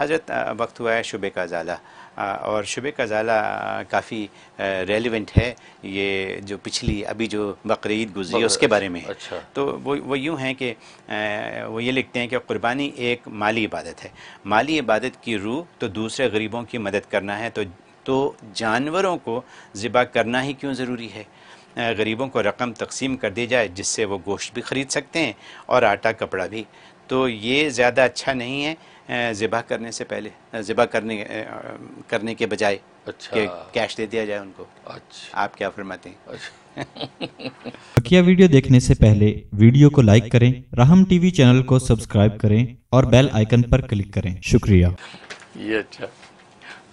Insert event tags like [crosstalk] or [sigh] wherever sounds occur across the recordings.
हज़रत वक्त हुआ है शुबे का ज़ाला और शुबे का ज़ाला काफ़ी रेलिवेंट है ये जो पिछली अभी जो बकरीद गुजरी है उसके बारे में है अच्छा। तो वो वो यूँ हैं कि वो ये लिखते हैं कि कुर्बानी एक माली इबादत है माली इबादत की रूह तो दूसरे गरीबों की मदद करना है तो तो जानवरों को ज़िबा करना ही क्यों ज़रूरी है गरीबों को रकम तकसीम कर दी जाए जिससे वो गोश्त भी ख़रीद सकते हैं और आटा कपड़ा भी तो ये ज़्यादा अच्छा नहीं है ज़िबा करने से पहले ज़िबा करने करने के बजाय अच्छा कैश दे दिया जाए उनको अच्छा आप क्या फरमाते हैं अच्छा बकिया वीडियो देखने से पहले वीडियो को लाइक करें राहम टीवी चैनल को सब्सक्राइब करें और बेल आइकन पर क्लिक करें शुक्रिया ये अच्छा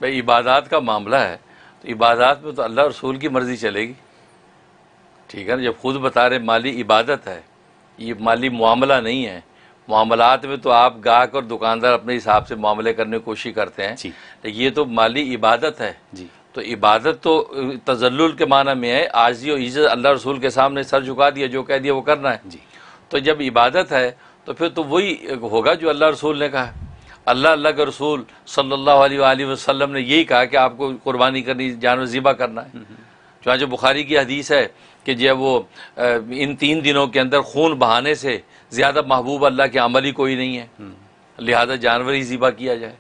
भाई इबादत का मामला है तो इबादत में तो अल्लाह रसूल की मर्ज़ी चलेगी ठीक है ना जब खुद बता रहे माली इबादत है ये माली मामला नहीं है मामला में तो आप गाहक और दुकानदार अपने हिसाब से मामले करने की कोशिश करते हैं तो ये तो माली इबादत है जी तो इबादत तो तजल्लुल के माना में है आजी और इज्जत अल्लाह रसूल के सामने सर झुका दिया जो कह दिया वो करना है जी तो जब इबादत है तो फिर तो वही होगा जो अल्लाह रसूल ने कहा अल्लाह अल्लाह के रसूल सल्लल्लाहु अलैहि ने यही कहा कि आपको कुर्बानी करनी जानवर ज़िबा करना है जो हम्म, हम्म। बुखारी की हदीस है कि जब वो इन तीन दिनों के अंदर खून बहाने से ज़्यादा महबूब अल्लाह के अमल ही कोई नहीं है हम्म। लिहाजा जानवर ही ज़िबा किया जाए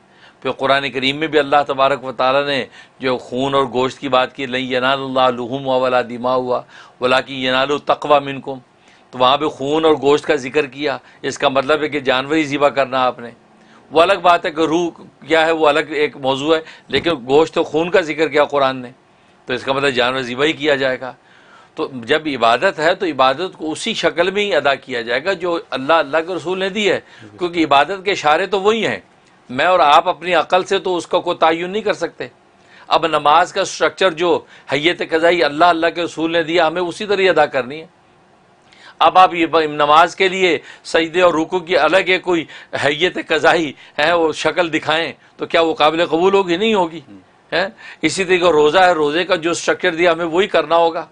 फिर कुरान करीम में भी अल्लाह तबारक व ताली ने जो खून और गोश्त की बात की लई यनालहम वला दिमा हुआ वला कि यनाल तकवा मिनकुम तो वहाँ पर खून और गोश्त का जिक्र किया इसका मतलब है कि जानवर ही ज़िबा करना आपने वो अलग बात है कि रूह क्या है वो अलग एक मौजू है लेकिन गोश्त और खून का जिक्र किया कुरान ने तो इसका मतलब जानवर ज़िबा ही किया जाएगा तो जब इबादत है तो इबादत को उसी शक्ल में ही अदा किया जाएगा जो अल्लाह अल्लाह के रसूल ने दी है क्योंकि इबादत के इशारे तो वही हैं मैं और आप अपनी अकल से तो उसका कोई तयन नहीं कर सकते अब नमाज का स्ट्रक्चर जो हैत कज़ाई अल्लाह अल्लाह के रसूल ने दिया हमें उसी तरह अदा करनी है अब आप ये नमाज के लिए सजदे और रुकू की अलग है कोई हैत कज़ाई है वो शक्ल दिखाएं तो क्या वो काबिल कबूल होगी नहीं होगी है इसी तरीके रोज़ा है रोज़े का जो स्ट्रक्चर दिया हमें वही करना होगा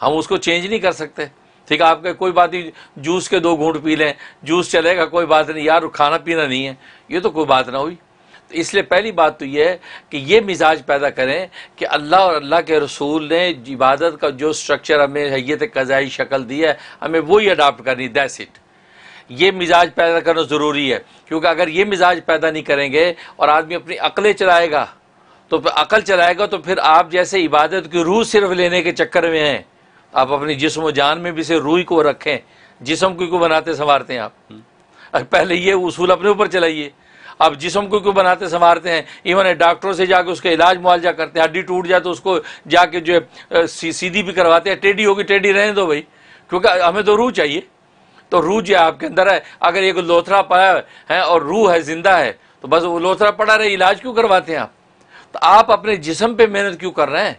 हम उसको चेंज नहीं कर सकते ठीक है आपके कोई बात नहीं जूस के दो घूंट पी लें जूस चलेगा कोई बात नहीं यार खाना पीना नहीं है ये तो कोई बात ना हुई तो इसलिए पहली बात तो ये है कि ये मिजाज पैदा करें कि अल्लाह और अल्लाह के रसूल ने इबादत का जो स्ट्रक्चर हमें हैत कज़ाई शक्ल दी है हमें वही अडाप्ट करनी दैस इट ये मिजाज पैदा करना ज़रूरी है क्योंकि अगर ये मिजाज पैदा नहीं करेंगे और आदमी अपनी अकलें चलाएगा तो अकल चलाएगा तो फिर आप जैसे इबादत की रूह सिर्फ लेने के चक्कर में हैं आप अपनी जिसम जान में भी से रूई को रखें जिसम को क्यों बनाते संवारते हैं आप पहले ये उसूल अपने ऊपर चलाइए आप जिसम को क्यों बनाते संवारते हैं इवन डॉक्टरों से जाके उसका इलाज मुआवजा करते हैं हड्डी टूट जाए तो उसको जाके जो है सीधी भी करवाते हैं टेढ़ी होगी टेढ़ी रहने दो भाई क्योंकि हमें तो रूह चाहिए तो रूह जो आपके अंदर है अगर एक लोथरा पाया है और रूह है जिंदा है तो बस वो लोथरा पड़ा रहे इलाज क्यों करवाते हैं आप तो आप अपने जिसम पे मेहनत क्यों कर रहे हैं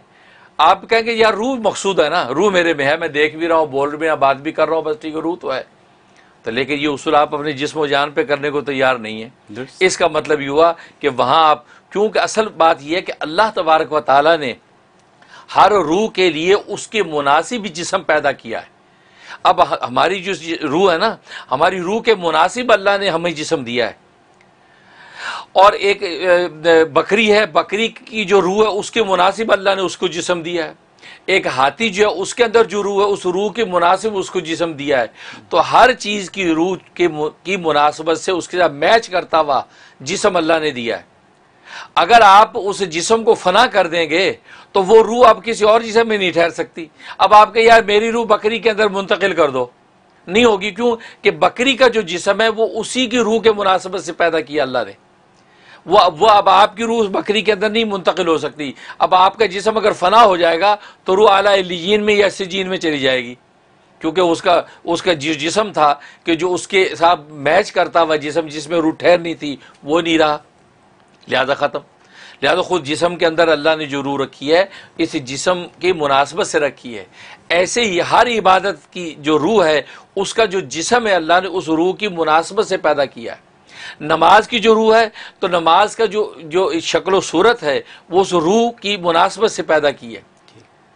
आप कहेंगे यार रूह मकसूद है ना रूह मेरे में है मैं देख भी रहा हूँ बोल भी रहा बात भी कर रहा हूँ बस ठीक है रूह तो है तो लेकिन ये उसूल आप अपने जिसम जान पे करने को तैयार तो नहीं है इसका मतलब ये हुआ कि वहाँ आप क्योंकि असल बात यह है कि अल्लाह तबारक व ताली ने हर रूह के लिए उसके मुनासिब जिसम पैदा किया है अब हमारी जो रूह है ना हमारी रूह के मुनासिब अल्लाह ने हमें जिसम दिया है और एक बकरी है बकरी की जो रूह है उसके मुनासिब अल्लाह ने उसको जिसम दिया है एक हाथी जो है उसके अंदर जो रूह है उस रूह के मुनासिब उसको जिसम दिया है तो हर चीज़ की रूह के की मुनासिबत से उसके साथ मैच करता हुआ जिसम अल्लाह ने दिया है अगर आप उस जिसम को फना कर देंगे तो वो रूह आप किसी और जिसम में नहीं ठहर सकती अब आप यार मेरी रूह बकरी के अंदर मुंतकिल कर दो नहीं होगी क्यों कि बकरी का जो जिसम है वो उसी की रूह के मुनासिबत से पैदा किया अल्लाह ने वो अब वो अब आपकी रूह बकरी के अंदर नहीं मुंतकिल हो सकती अब आपका जिसम अगर फना हो जाएगा तो रूह आला में या सिजीन में चली जाएगी क्योंकि उसका उसका जिस जिसम था कि जो उसके साथ मैच करता हुआ जिसम जिसमें रूह ठहरनी थी वो नहीं रहा लिहाजा ख़त्म लिहाजा खुद जिसम के अंदर अल्लाह ने जो रूह रखी है इस जिसम की मुनासबत से रखी है ऐसे ही हर इबादत की जो रूह है उसका जो जिसम है अल्लाह ने उस रूह की मुनासबत से पैदा किया है नमाज की जो रूह है तो नमाज का जो जो शक्ल सूरत है वो उस रूह की मुनासबत से पैदा की है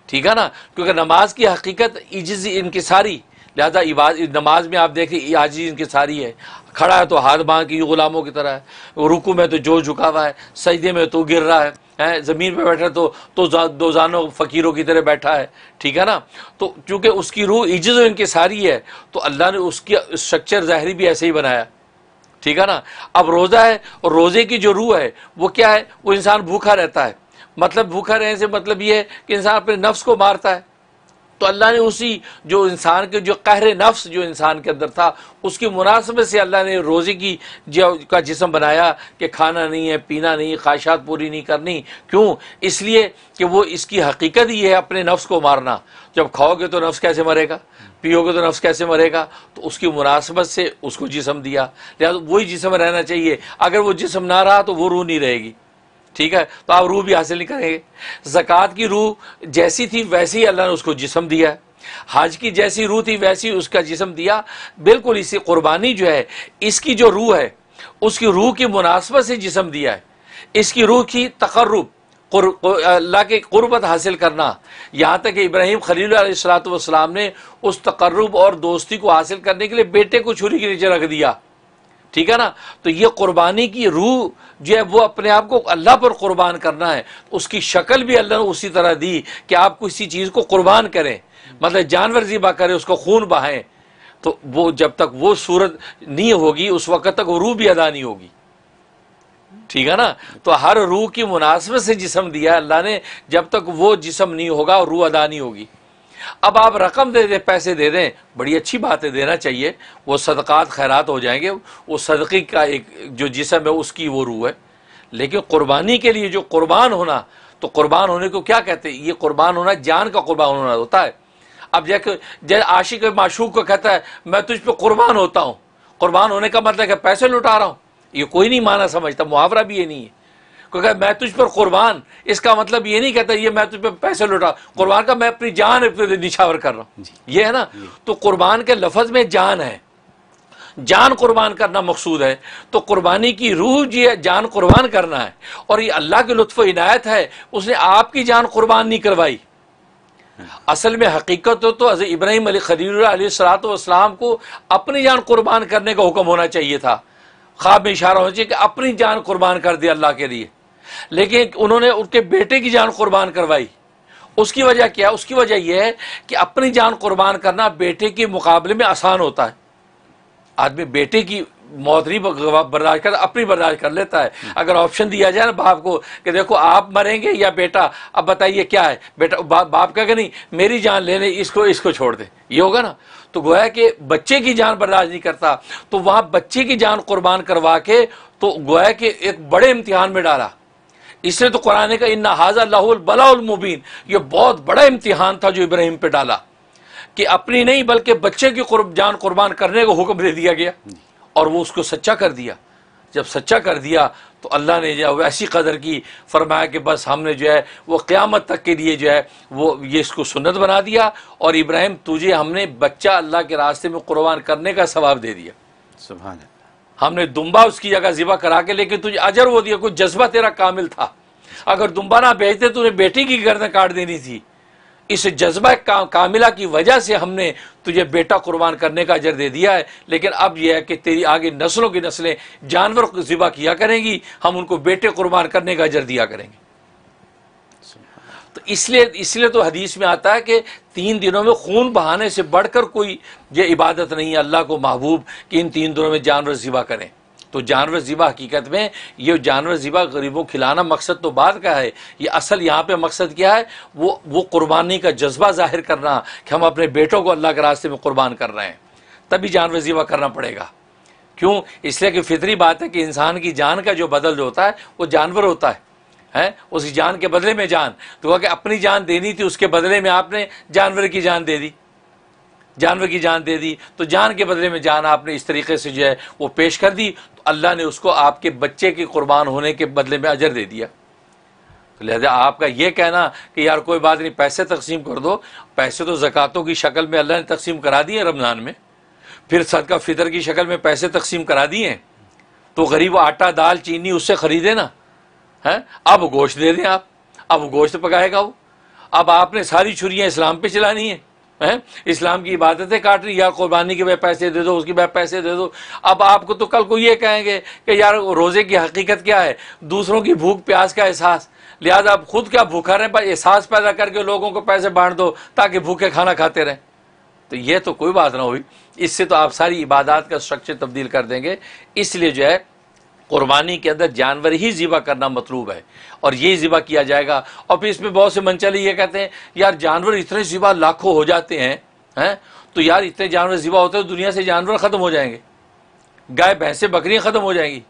ठीक है ना क्योंकि नमाज की हकीकत इनकी सारी लिहाजा नमाज में आप देखिए आजी सारी है खड़ा है तो हाथ बांह की गुलामों की तरह है रुकू में तो जो झुका हुआ है सजदे में तो गिर रहा है है ज़मीन पे बैठा तो तो दो जानों फ़कीरों की तरह बैठा है ठीक है ना तो चूँकि उसकी रूह इनकी सारी है तो अल्लाह ने उसकी स्ट्रक्चर ज़ाहरी भी ऐसे ही बनाया ठीक है ना अब रोज़ा है और रोज़े की जो रूह है वो क्या है वो इंसान भूखा रहता है मतलब भूखा रहने से मतलब ये है कि इंसान अपने नफ्स को मारता है तो अल्लाह ने उसी जो इंसान के जो कहरे नफ्स जो इंसान के अंदर था उसकी मुनासिबत से अल्लाह ने रोज़े की जो का जिसम बनाया कि खाना नहीं है पीना नहीं ख्वाहिशात पूरी नहीं करनी क्यों इसलिए कि वो इसकी हकीकत ही है अपने नफ्स को मारना जब खाओगे तो नफ्स कैसे मरेगा पियोगे तो नफ्स कैसे मरेगा तो उसकी मुनासबत से उसको जिसम दिया लिहाजा वही जिसम रहना चाहिए अगर वो जिसम ना रहा तो वो रूह नहीं रहेगी ठीक है तो आप रूह भी हासिल नहीं करेंगे जक़ात की रूह जैसी थी वैसी ही अल्लाह ने उसको जिसम दिया हज की जैसी रूह थी वैसी उसका जिसम दिया बिल्कुल इसी कुर्बानी जो है इसकी जो रूह है उसकी रूह की मुनासबत से जिसम दिया है इसकी रूह की तकर्रब अल्लाह के क़ुरबत हासिल करना यहाँ तक इब्राहिम खलील सलात ने उस तकर्रब और दोस्ती को हासिल करने के लिए बेटे को छुरी के नीचे रख दिया ठीक है ना तो ये कुर्बानी की रूह जो है वो अपने आप को अल्लाह पर कुर्बान करना है तो उसकी शक्ल भी अल्लाह ने उसी तरह दी कि आप किसी चीज़ को कुर्बान करें मतलब जानवर ज़िबा करें उसको खून बहाएं तो वो जब तक वो सूरत नहीं होगी उस वक़्त तक वो रूह भी अदा नहीं होगी ठीक है ना तो हर रूह की मुनासिबत से जिसम दिया अल्लाह ने जब तक वो जिसम नहीं होगा रूह अदा नहीं होगी अब आप रकम दे दें पैसे दे दें बड़ी अच्छी बात है देना चाहिए वो सदक़ात खैरात हो जाएंगे वो सदक़े का एक जो जिसम है उसकी वो रूह है लेकिन कुर्बानी के लिए जो कुर्बान होना तो कुर्बान होने को क्या कहते हैं ये क़ुरबान होना जान का क़ुरबान होना होता है अब जैसे जै आशिक माशूक को कहता है मैं तुझ पर क़ुरबान होता हूँ क़ुरबान होने का मतलब है पैसे लुटा रहा हूँ ये कोई नहीं माना समझता मुहावरा भी ये नहीं है क्योंकि मैं तुझ पर कुर्बान इसका मतलब ये नहीं कहता ये मैं तुझ पर पैसे लुटा कुर्बान का मैं अपनी जान निछावर कर रहा हूँ ये है ना तो कुर्बान के लफज में जान है जान कुर्बान करना मकसूद है तो कुर्बानी की रूह जी जान कुर्बान करना है और ये अल्लाह के लुत्फ़ इनायत है उसने आपकी जान कुर्बान नहीं करवाई असल में हकीकत हो तो इब्राहिम अली खलील सलातम को अपनी जान कुर्बान करने का हुक्म होना चाहिए था ख्वाब में इशारा होना चाहिए कि अपनी जान कुर्बान कर दी अल्लाह के लिए लेकिन उन्होंने उनके बेटे की जान कुर्बान करवाई उसकी वजह क्या है उसकी वजह यह है कि अपनी जान कुर्बान करना बेटे के मुकाबले में आसान होता है आदमी बेटे की मौत नहीं बर्दाश्त कर अपनी बर्दाश्त कर लेता है हम्म। अगर ऑप्शन दिया जाए ना बाप को कि देखो आप मरेंगे या बेटा अब बताइए क्या है बेटा बा, बाप का नहीं मेरी जान लेने इसको इसको छोड़ दे ये होगा ना तो गोया कि बच्चे की जान बर्दाश्त नहीं करता तो वहां बच्चे की जान कुर्बान करवा के तो गोया के एक बड़े इम्तिहान में डाला इसलिए तो कुरान का इन्ना हाजा लाहुलबलामुबीन ये बहुत बड़ा इम्तिहान था जो इब्राहिम पे डाला कि अपनी नहीं बल्कि बच्चे की कुर्ब जान कुर्बान करने का हुक्म दे दिया गया और वो उसको सच्चा कर दिया जब सच्चा कर दिया तो अल्लाह ने जो ऐसी कदर की फरमाया कि बस हमने जो है वो क़्यामत तक के लिए जो है वो ये इसको सुन्नत बना दिया और इब्राहिम तुझे हमने बच्चा अल्लाह के रास्ते में कुर्बान करने का सवाब दे दिया सुबह हमने दुम्बा उसकी जगह ज़िबा करा के लेकिन तुझे अजर वो दिया कोई जज्बा तेरा कामिल था अगर दुम्बा ना भेजते उन्हें बेटी की गर्दन काट देनी थी इस जज्बा का, कामिला की वजह से हमने तुझे बेटा कुर्बान करने का अजर दे दिया है लेकिन अब यह है कि तेरी आगे नस्लों की नस्लें जानवर को ज़िबा किया करेंगी हम उनको बेटे कुर्बान करने का अजर दिया करेंगे इसलिए इसलिए तो हदीस में आता है कि तीन दिनों में खून बहाने से बढ़कर कोई ये इबादत नहीं है अल्लाह को महबूब कि इन तीन दिनों में जानवर ज़िबा करें तो जानवर ज़िबा हकीकत में ये जानवर ज़िबा गरीबों खिलाना मकसद तो बाद का है ये असल यहाँ पे मकसद क्या है वो वो कुर्बानी का जज्बा ज़ाहिर करना कि हम अपने बेटों को अल्लाह के रास्ते में कुर्बान कर रहे हैं तभी जानवर ज़िबा करना पड़ेगा क्यों इसलिए कि फितरी बात है कि इंसान की जान का जो बदल जो होता है वो जानवर होता है है उसकी जान के बदले में जान तो कहा कि अपनी जान देनी थी उसके बदले में आपने जानवर की जान दे दी जानवर की जान दे दी तो जान के बदले में जान आपने इस तरीके से जो है वो पेश कर दी तो अल्लाह ने उसको आपके बच्चे के कुर्बान होने के बदले में अजर दे दिया तो लिहाजा आपका ये कहना कि यार कोई बात नहीं पैसे तकसीम कर दो पैसे तो ज़क़़तों की शक्ल में अल्लाह ने तकसीम करा दिए रमज़ान में फिर सदका फितर की शक्ल में पैसे तकसीम करा दिए तो गरीब आटा दाल चीनी उससे ख़रीदे ना है अब गोश्त दे दें आप अब गोश्त पकाएगा वो अब आपने सारी छुरियाँ इस्लाम पे चलानी है हैं इस्लाम की इबादतें काट रही या कुर्बानी के वह पैसे दे दो उसकी वह पैसे दे दो अब आपको तो कल को ये कहेंगे कि यार रोज़े की हकीकत क्या है दूसरों की भूख प्यास का एहसास लिहाजा आप खुद क्या भूखा रहें पर एहसास पैदा करके लोगों को पैसे बांट दो ताकि भूखे खाना खाते रहें तो ये तो कोई बात ना हुई इससे तो आप सारी इबादत का स्ट्रक्चर तब्दील कर देंगे इसलिए जो है कुर्बानी के अंदर जानवर ही ज़िबा करना मतलूब है और ये ज़िबा किया जाएगा और फिर इसमें बहुत से मनचले ये कहते हैं यार जानवर इतने ज़िबा लाखों हो जाते हैं हैं तो यार इतने जानवर ज़िबा होते हैं तो दुनिया से जानवर ख़त्म हो जाएंगे गाय भैंसें बकरियाँ ख़त्म हो जाएंगी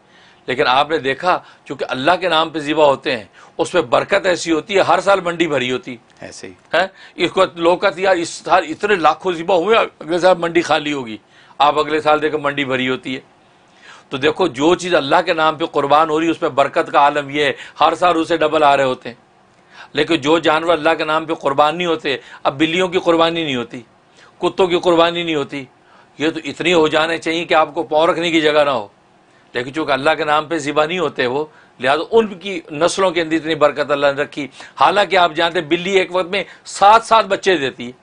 लेकिन आपने देखा चूँकि अल्लाह के नाम पर ज़िबा होते हैं उस पर बरकत ऐसी होती है हर साल मंडी भरी होती ऐसे ही है इसको लोग कहते यार इस साल इतने लाखों ज़िबा हुए अगले साल मंडी खाली होगी आप अगले साल देखो मंडी भरी होती है तो देखो जो चीज़ अल्लाह के नाम पे कुर्बान हो रही है उस पर बरकत का आलम यह है हर साल उसे डबल आ रहे होते हैं लेकिन जो जानवर अल्लाह के नाम पे कुर्बान नहीं होते अब बिल्लियों की कुर्बानी नहीं होती कुत्तों की कुर्बानी नहीं होती ये तो इतनी हो जाने चाहिए कि आपको पाँव रखने की जगह ना हो लेकिन चूँकि अल्लाह के नाम पर ज़िबा नहीं होते वो लिहाजा उनकी नस्लों के अंदर इतनी बरकत अल्लाह ने रखी हालांकि आप जानते बिल्ली एक वक्त में सात सात बच्चे देती है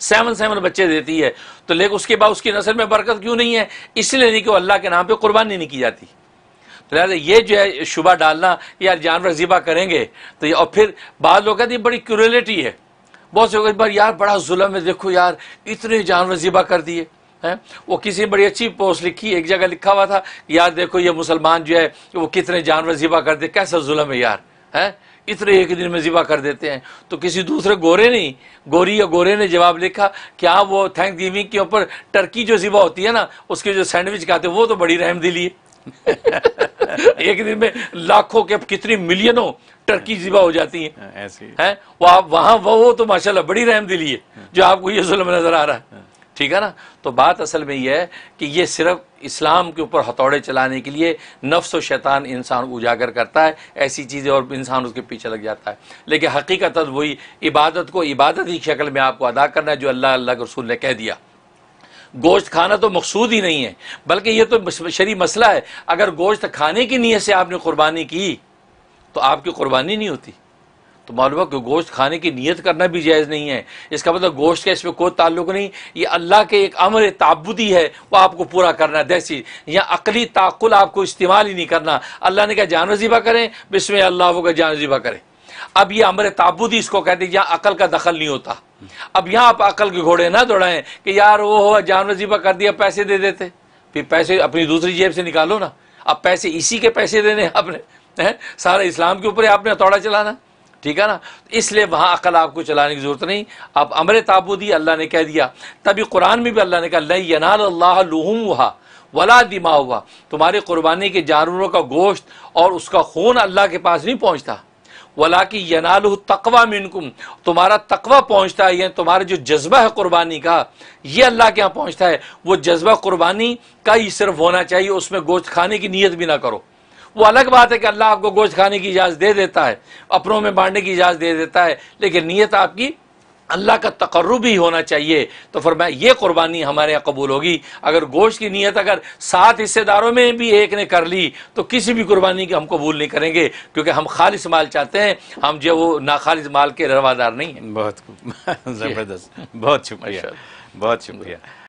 सेवन सेवन बच्चे देती है तो लेकिन उसके बाद उसकी नस्ल में बरकत क्यों नहीं है इसलिए नहीं कि वो अल्लाह के नाम पर कुर्बानी नहीं की जाती तो लिहाजा ये जो है शुबा डालना यार जानवर ज़िबा करेंगे तो और फिर बाद लोग कहते बड़ी क्यूरलिटी है बहुत से बार यार बड़ा जुलम है देखो यार इतने जानवर ज़िबा कर दिए हैं वो किसी बड़ी अच्छी पोस्ट लिखी एक जगह लिखा हुआ था यार देखो ये मुसलमान जो है वो कितने जानवर ज़िबा कर दिए कैसा जुलम है यार है इतने एक दिन में ज़िबा कर देते हैं तो किसी दूसरे गोरे नहीं गोरी या गोरे ने जवाब लिखा क्या वो थैंक गिविंग के ऊपर टर्की जो ज़िबा होती है ना उसके जो सैंडविच खाते हैं वो तो बड़ी रहम दिली है [laughs] एक दिन में लाखों के कितनी मिलियनों टर्की जिबा हो जाती है ऐसी है आप वहां वो तो माशाल्लाह बड़ी रहम दिली है जो आपको ये जुल्म नजर आ रहा है हाँ। ठीक है ना तो बात असल में यह है कि ये सिर्फ इस्लाम के ऊपर हथौड़े चलाने के लिए नफ्स व शैतान इंसान को उजागर करता है ऐसी चीज़ें और इंसान उसके पीछे लग जाता है लेकिन हकीकत वही इबादत को इबादत की शक्ल में आपको अदा करना है जो अल्लाह अल्लाह के रसूल ने कह दिया गोश्त खाना तो मकसूद ही नहीं है बल्कि ये तो शरी मसला है अगर गोश्त खाने की नीयत से आपने कुर्बानी की तो आपकी कुर्बानी नहीं होती तो मालूम कि गोश्त खाने की नीयत करना भी जायज़ नहीं है इसका मतलब गोश्त का इसमें कोई ताल्लुक नहीं ये अल्लाह के एक अमर ताबुदी है वो आपको पूरा करना है दैसी या अकली ताकुल आपको इस्तेमाल ही नहीं करना अल्लाह ने कहा जान वजीबा करें बिस्म अल्लाह का जान वजीबा करें अब ये अमर ताबुदी इसको कहते हैं यहाँ अकल का दखल नहीं होता अब यहाँ आप अकल के घोड़े ना दौड़ाएं कि यार वो हो जान वजीबा कर दिया पैसे दे देते फिर पैसे अपनी दूसरी जेब से निकालो ना अब पैसे इसी के पैसे देने आपने है? सारा इस्लाम के ऊपर आपने हथौड़ा चलाना ठीक है ना इसलिए वहाँ अकल आपको चलाने की ज़रूरत नहीं अब अमर ताबूदी अल्लाह ने कह दिया तभी कुरान में भी अल्लाह ने कहा लई हुआ वला दिमा हुआ तुम्हारे कुर्बानी के जानवरों का गोश्त और उसका खून अल्लाह के पास नहीं पहुँचता वला की यनाल तकवा मिनकुम तुम्हारा तकवा पहुँचता है या तुम्हारा जो जज्बा है कुर्बानी का ये अल्लाह के यहाँ पहुँचता है वो जज्बा कुर्बानी का ही सिर्फ होना चाहिए उसमें गोश्त खाने की नीयत भी ना करो वो अलग बात है कि अल्लाह आपको गोश्त खाने की इजाज़त दे देता है अपनों में बांटने की इजाज़त दे देता है लेकिन नीयत आपकी अल्लाह का तकर्रब ही होना चाहिए तो फरमाया ये कुर्बानी हमारे यहाँ कबूल होगी अगर गोश्त की नीयत अगर सात हिस्सेदारों में भी एक ने कर ली तो किसी भी कुर्बानी की हम कबूल नहीं करेंगे क्योंकि हम खालिश माल चाहते हैं हम जो वो नाखालिश माल के रवादार नहीं हैं बहुत [laughs] ज़बरदस्त बहुत शुक्रिया बहुत शुक्रिया